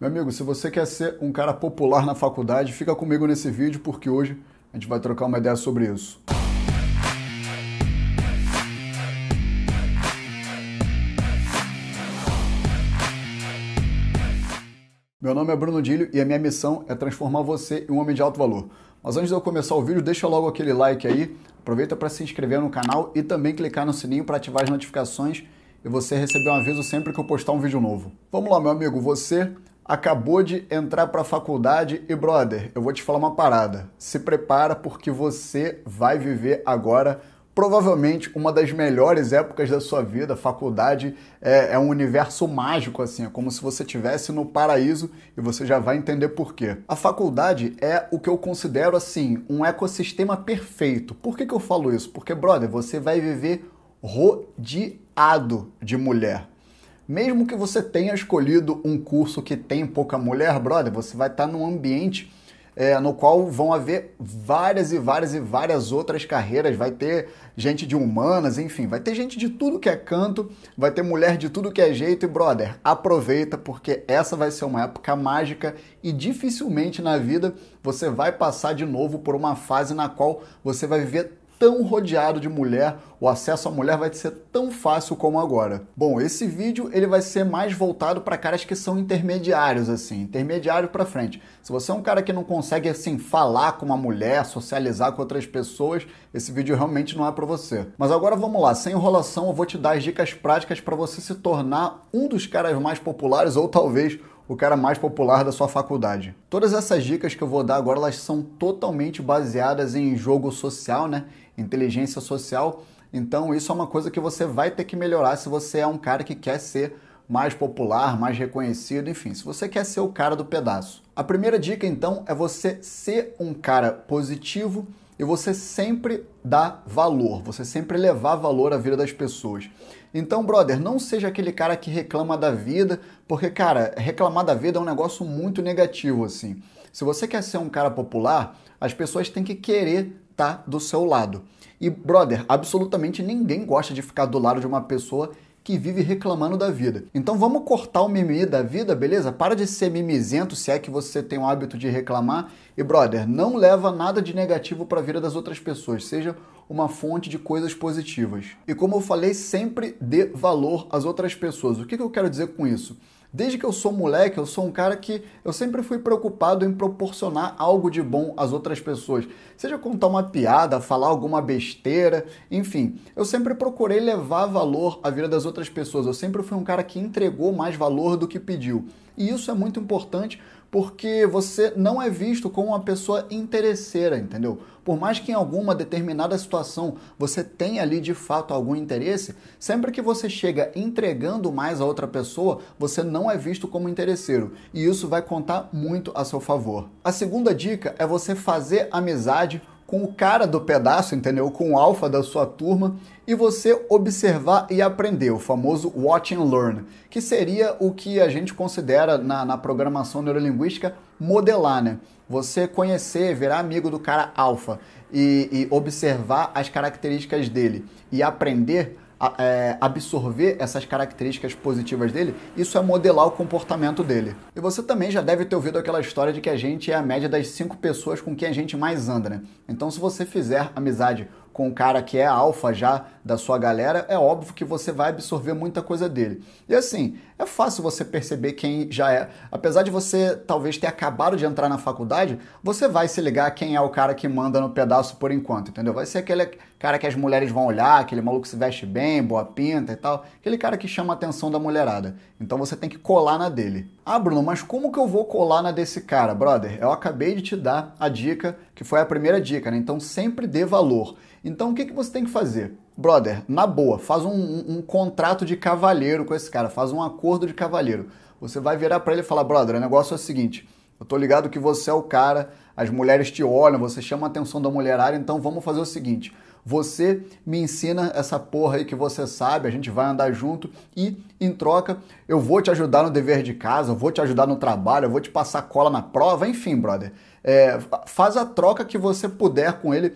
Meu amigo, se você quer ser um cara popular na faculdade, fica comigo nesse vídeo porque hoje a gente vai trocar uma ideia sobre isso. Meu nome é Bruno Dílio e a minha missão é transformar você em um homem de alto valor. Mas antes de eu começar o vídeo, deixa logo aquele like aí, aproveita para se inscrever no canal e também clicar no sininho para ativar as notificações e você receber um aviso sempre que eu postar um vídeo novo. Vamos lá, meu amigo, você acabou de entrar para a faculdade e, brother, eu vou te falar uma parada. Se prepara porque você vai viver agora provavelmente uma das melhores épocas da sua vida. Faculdade é, é, um universo mágico, assim, é como se você estivesse no paraíso e você já vai entender por quê. A faculdade é o que eu considero, assim, um ecossistema perfeito. Por que, que eu falo isso? Porque, brother, você vai viver rodeado de mulher. Mesmo que você tenha escolhido um curso que tem pouca mulher, brother, você vai estar tá num ambiente é, no qual vão haver várias e várias e várias outras carreiras. Vai ter gente de humanas, enfim, vai ter gente de tudo que é canto, vai ter mulher de tudo que é jeito. E, brother, aproveita porque essa vai ser uma época mágica e dificilmente na vida você vai passar de novo por uma fase na qual você vai viver tão rodeado de mulher, o acesso à mulher vai ser tão fácil como agora. Bom, esse vídeo ele vai ser mais voltado para caras que são intermediários assim, intermediário para frente. Se você é um cara que não consegue assim falar com uma mulher, socializar com outras pessoas, esse vídeo realmente não é para você. Mas agora vamos lá, sem enrolação, eu vou te dar as dicas práticas para você se tornar um dos caras mais populares ou talvez o cara mais popular da sua faculdade. Todas essas dicas que eu vou dar agora, elas são totalmente baseadas em jogo social, né? inteligência social. Então, isso é uma coisa que você vai ter que melhorar se você é um cara que quer ser mais popular, mais reconhecido, enfim, se você quer ser o cara do pedaço. A primeira dica, então, é você ser um cara positivo e você sempre dar valor, você sempre levar valor à vida das pessoas. Então, brother, não seja aquele cara que reclama da vida, porque, cara, reclamar da vida é um negócio muito negativo, assim. Se você quer ser um cara popular, as pessoas têm que querer tá do seu lado. E, brother, absolutamente ninguém gosta de ficar do lado de uma pessoa que vive reclamando da vida. Então vamos cortar o mimimi da vida, beleza? Para de ser mimizento se é que você tem o hábito de reclamar. E brother, não leva nada de negativo para a vida das outras pessoas, seja uma fonte de coisas positivas. E como eu falei, sempre dê valor às outras pessoas. O que, que eu quero dizer com isso? Desde que eu sou moleque, eu sou um cara que eu sempre fui preocupado em proporcionar algo de bom às outras pessoas. Seja contar uma piada, falar alguma besteira, enfim. Eu sempre procurei levar valor à vida das outras pessoas. Eu sempre fui um cara que entregou mais valor do que pediu. E isso é muito importante porque você não é visto como uma pessoa interesseira, entendeu? Por mais que em alguma determinada situação você tenha ali de fato algum interesse, sempre que você chega entregando mais a outra pessoa, você não é visto como interesseiro, e isso vai contar muito a seu favor. A segunda dica é você fazer amizade com o cara do pedaço, entendeu? Com o alfa da sua turma e você observar e aprender, o famoso watch and learn, que seria o que a gente considera na, na programação neurolinguística modelar, né? Você conhecer, virar amigo do cara alfa e, e observar as características dele e aprender é, absorver essas características positivas dele, isso é modelar o comportamento dele. E você também já deve ter ouvido aquela história de que a gente é a média das cinco pessoas com quem a gente mais anda, né? Então, se você fizer amizade com um cara que é alfa já da sua galera, é óbvio que você vai absorver muita coisa dele. E assim, é fácil você perceber quem já é. Apesar de você talvez ter acabado de entrar na faculdade, você vai se ligar quem é o cara que manda no pedaço por enquanto, entendeu? Vai ser aquele, cara que as mulheres vão olhar, aquele maluco que se veste bem, boa pinta e tal, aquele cara que chama a atenção da mulherada. Então você tem que colar na dele. Ah, Bruno, mas como que eu vou colar na desse cara, brother? Eu acabei de te dar a dica, que foi a primeira dica, né? Então sempre dê valor. Então o que, que você tem que fazer? Brother, na boa, faz um, um, um contrato de cavalheiro com esse cara, faz um acordo de cavalheiro. Você vai virar para ele e falar, brother, o negócio é o seguinte, eu tô ligado que você é o cara, as mulheres te olham, você chama a atenção da mulherada, então vamos fazer o seguinte, você me ensina essa porra aí que você sabe, a gente vai andar junto e, em troca, eu vou te ajudar no dever de casa, eu vou te ajudar no trabalho, eu vou te passar cola na prova, enfim, brother. É, faz a troca que você puder com ele,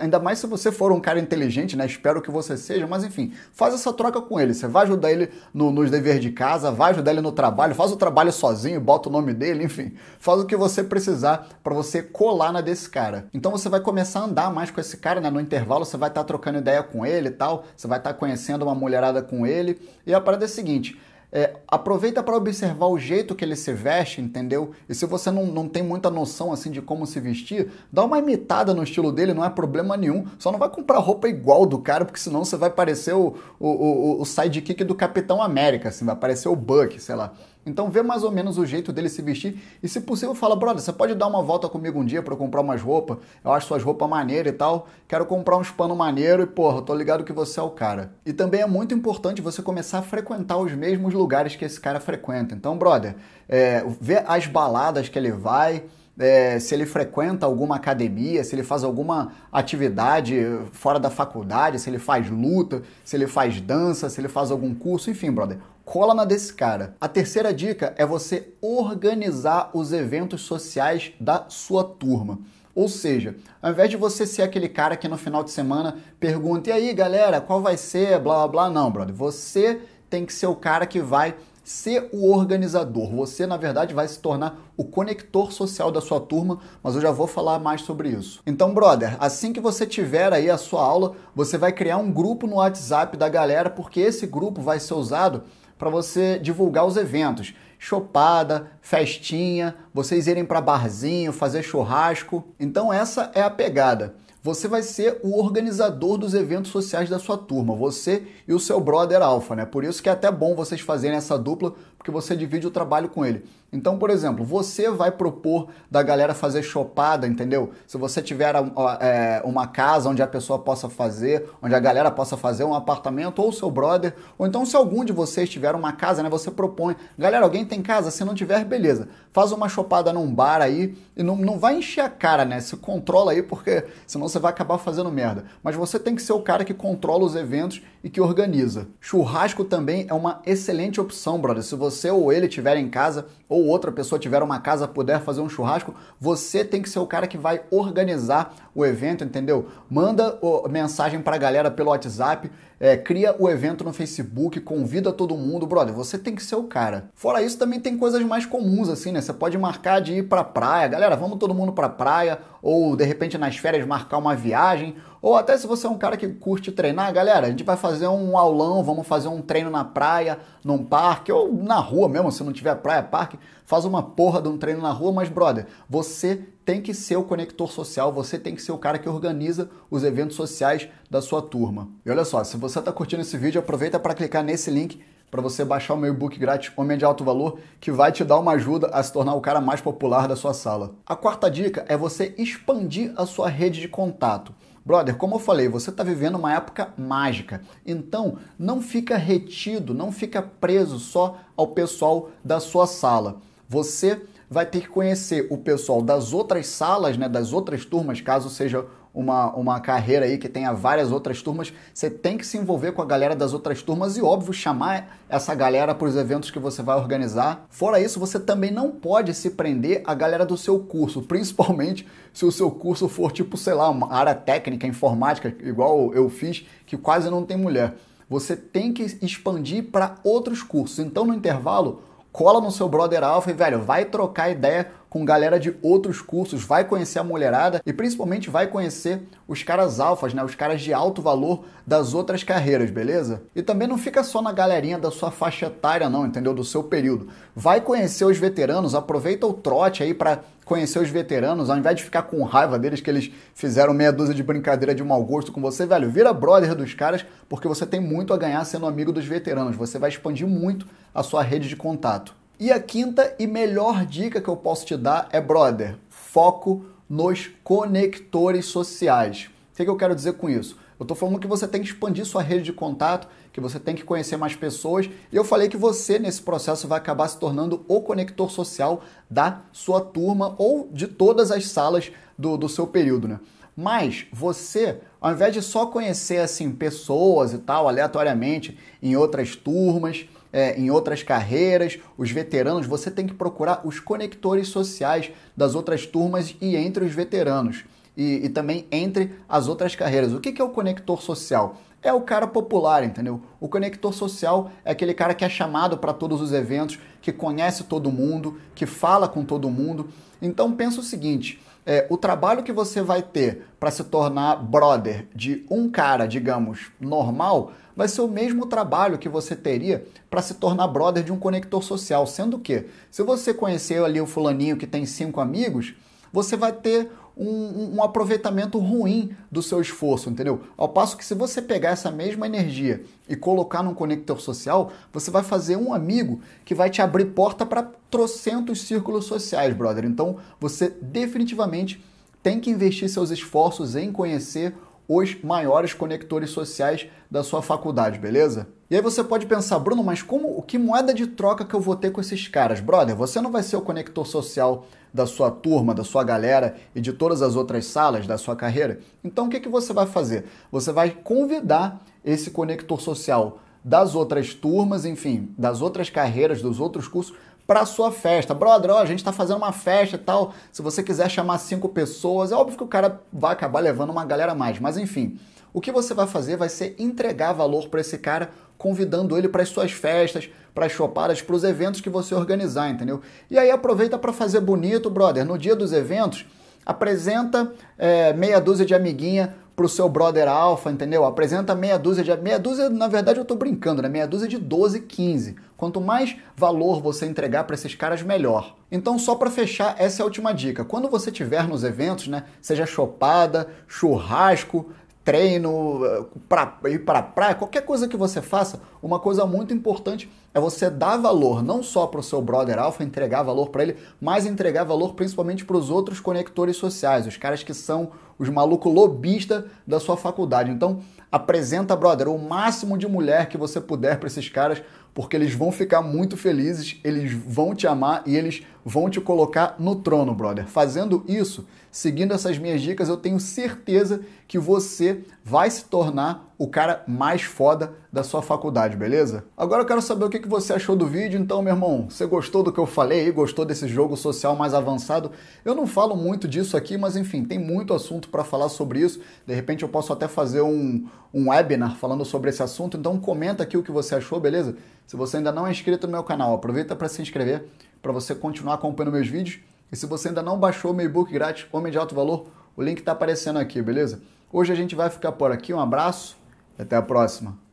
ainda mais se você for um cara inteligente, né? Espero que você seja, mas enfim, faz essa troca com ele. Você vai ajudar ele no, nos deveres de casa, vai ajudar ele no trabalho, faz o trabalho sozinho, bota o nome dele, enfim, faz o que você precisar para você colar na desse cara. Então você vai começar a andar mais com esse cara, né? No intervalo você vai estar tá trocando ideia com ele e tal, você vai estar tá conhecendo uma mulherada com ele. E a parada é a seguinte: é, aproveita para observar o jeito que ele se veste, entendeu? E se você não, não tem muita noção assim de como se vestir, dá uma imitada no estilo dele, não é problema nenhum. Só não vai comprar roupa igual do cara, porque senão você vai parecer o, o, o, o sidekick do Capitão América, assim, vai parecer o Buck, sei lá. Então vê mais ou menos o jeito dele se vestir e se possível fala, brother, você pode dar uma volta comigo um dia para eu comprar umas roupas? Eu acho suas roupas maneira e tal. Quero comprar uns pano maneiro e porra, tô ligado que você é o cara. E também é muito importante você começar a frequentar os mesmos lugares que esse cara frequenta. Então, brother, é, vê as baladas que ele vai, é, se ele frequenta alguma academia, se ele faz alguma atividade fora da faculdade, se ele faz luta, se ele faz dança, se ele faz algum curso, enfim, brother. Cola na desse cara. A terceira dica é você organizar os eventos sociais da sua turma. Ou seja, ao invés de você ser aquele cara que no final de semana pergunta: e aí galera, qual vai ser? Blá blá blá. Não, brother. Você tem que ser o cara que vai ser o organizador. Você, na verdade, vai se tornar o conector social da sua turma, mas eu já vou falar mais sobre isso. Então, brother, assim que você tiver aí a sua aula, você vai criar um grupo no WhatsApp da galera, porque esse grupo vai ser usado para você divulgar os eventos. Chopada, festinha, vocês irem para barzinho, fazer churrasco. Então essa é a pegada. Você vai ser o organizador dos eventos sociais da sua turma, você e o seu brother alfa, né? Por isso que é até bom vocês fazerem essa dupla, porque você divide o trabalho com ele. Então, por exemplo, você vai propor da galera fazer chopada, entendeu? Se você tiver é, uma casa onde a pessoa possa fazer, onde a galera possa fazer um apartamento, ou seu brother, ou então se algum de vocês tiver uma casa, né? Você propõe, galera, alguém tem casa? Se não tiver, beleza. Faz uma chopada num bar aí e não, não vai encher a cara, né? Se controla aí, porque senão você vai acabar fazendo merda. Mas você tem que ser o cara que controla os eventos e que organiza. Churrasco também é uma excelente opção, brother. Se você você ou ele tiver em casa, ou outra pessoa tiver uma casa, puder fazer um churrasco, você tem que ser o cara que vai organizar o evento, entendeu? Manda mensagem para a galera pelo WhatsApp, é, cria o evento no Facebook, convida todo mundo, brother, você tem que ser o cara. Fora isso, também tem coisas mais comuns, assim, né? Você pode marcar de ir pra praia, galera, vamos todo mundo pra praia, ou de repente nas férias marcar uma viagem, ou até se você é um cara que curte treinar, galera, a gente vai fazer um aulão, vamos fazer um treino na praia, num parque, ou na rua mesmo, se não tiver praia, parque, faz uma porra de um treino na rua, mas brother, você tem que ser o conector social, você tem que ser o cara que organiza os eventos sociais da sua turma. E olha só, se você está curtindo esse vídeo, aproveita para clicar nesse link para você baixar o meu e-book grátis Homem de Alto Valor, que vai te dar uma ajuda a se tornar o cara mais popular da sua sala. A quarta dica é você expandir a sua rede de contato. Brother, como eu falei, você está vivendo uma época mágica. Então, não fica retido, não fica preso só ao pessoal da sua sala. Você vai ter que conhecer o pessoal das outras salas, né, das outras turmas, caso seja uma, uma carreira aí que tenha várias outras turmas, você tem que se envolver com a galera das outras turmas e, óbvio, chamar essa galera para os eventos que você vai organizar. Fora isso, você também não pode se prender à galera do seu curso, principalmente se o seu curso for tipo, sei lá, uma área técnica, informática, igual eu fiz, que quase não tem mulher. Você tem que expandir para outros cursos. Então, no intervalo, cola no seu brother alfa e, velho, vai trocar ideia com galera de outros cursos, vai conhecer a mulherada e principalmente vai conhecer os caras alfas, né? Os caras de alto valor das outras carreiras, beleza? E também não fica só na galerinha da sua faixa etária não, entendeu? Do seu período. Vai conhecer os veteranos, aproveita o trote aí para conhecer os veteranos, ao invés de ficar com raiva deles que eles fizeram meia dúzia de brincadeira de mau gosto com você, velho, vira brother dos caras, porque você tem muito a ganhar sendo amigo dos veteranos. Você vai expandir muito a sua rede de contato. E a quinta e melhor dica que eu posso te dar é, brother, foco nos conectores sociais. O que, que eu quero dizer com isso? Eu estou falando que você tem que expandir sua rede de contato, que você tem que conhecer mais pessoas. E eu falei que você, nesse processo, vai acabar se tornando o conector social da sua turma ou de todas as salas do, do seu período, né? Mas você, ao invés de só conhecer assim pessoas e tal aleatoriamente em outras turmas, é, em outras carreiras, os veteranos, você tem que procurar os conectores sociais das outras turmas e entre os veteranos. E, e também entre as outras carreiras. O que, que é o conector social? é o cara popular, entendeu? O conector social é aquele cara que é chamado para todos os eventos, que conhece todo mundo, que fala com todo mundo. Então pensa o seguinte, é, o trabalho que você vai ter para se tornar brother de um cara, digamos, normal, vai ser o mesmo trabalho que você teria para se tornar brother de um conector social. Sendo que, se você conhecer ali o fulaninho que tem cinco amigos, você vai ter um, um, aproveitamento ruim do seu esforço, entendeu? Ao passo que se você pegar essa mesma energia e colocar num conector social, você vai fazer um amigo que vai te abrir porta para trocentos círculos sociais, brother. Então você definitivamente tem que investir seus esforços em conhecer os maiores conectores sociais da sua faculdade, beleza? E aí você pode pensar, Bruno, mas como o que moeda de troca que eu vou ter com esses caras? Brother, você não vai ser o conector social da sua turma, da sua galera e de todas as outras salas da sua carreira? Então o que, que você vai fazer? Você vai convidar esse conector social das outras turmas, enfim, das outras carreiras, dos outros cursos, para sua festa. Brother, ó, a gente está fazendo uma festa e tal. Se você quiser chamar cinco pessoas, é óbvio que o cara vai acabar levando uma galera a mais, mas enfim. O que você vai fazer vai ser entregar valor para esse cara, convidando ele para as suas festas, para as chopadas, para os eventos que você organizar, entendeu? E aí aproveita para fazer bonito, brother. No dia dos eventos, apresenta é, meia dúzia de amiguinha pro seu brother alfa, entendeu? Apresenta meia dúzia de. Meia dúzia, na verdade, eu tô brincando, né? Meia dúzia de 12, 15. Quanto mais valor você entregar para esses caras, melhor. Então, só para fechar, essa é a última dica. Quando você tiver nos eventos, né? Seja chopada, churrasco, treino, para ir para praia, qualquer coisa que você faça, uma coisa muito importante é você dar valor não só para o seu brother alfa, entregar valor para ele, mas entregar valor principalmente para os outros conectores sociais, os caras que são os maluco lobista da sua faculdade. Então, apresenta, brother, o máximo de mulher que você puder para esses caras, porque eles vão ficar muito felizes, eles vão te amar e eles vão te colocar no trono, brother. Fazendo isso, seguindo essas minhas dicas, eu tenho certeza que você vai se tornar o cara mais foda da sua faculdade, beleza? Agora eu quero saber o que você achou do vídeo, então, meu irmão, você gostou do que eu falei Gostou desse jogo social mais avançado? Eu não falo muito disso aqui, mas enfim, tem muito assunto para falar sobre isso. De repente eu posso até fazer um, um webinar falando sobre esse assunto, então comenta aqui o que você achou, beleza? Se você ainda não é inscrito no meu canal, aproveita para se inscrever para você continuar acompanhando meus vídeos. E se você ainda não baixou o meu e-book grátis Homem de Alto Valor, o link está aparecendo aqui, beleza? Hoje a gente vai ficar por aqui. Um abraço e até a próxima.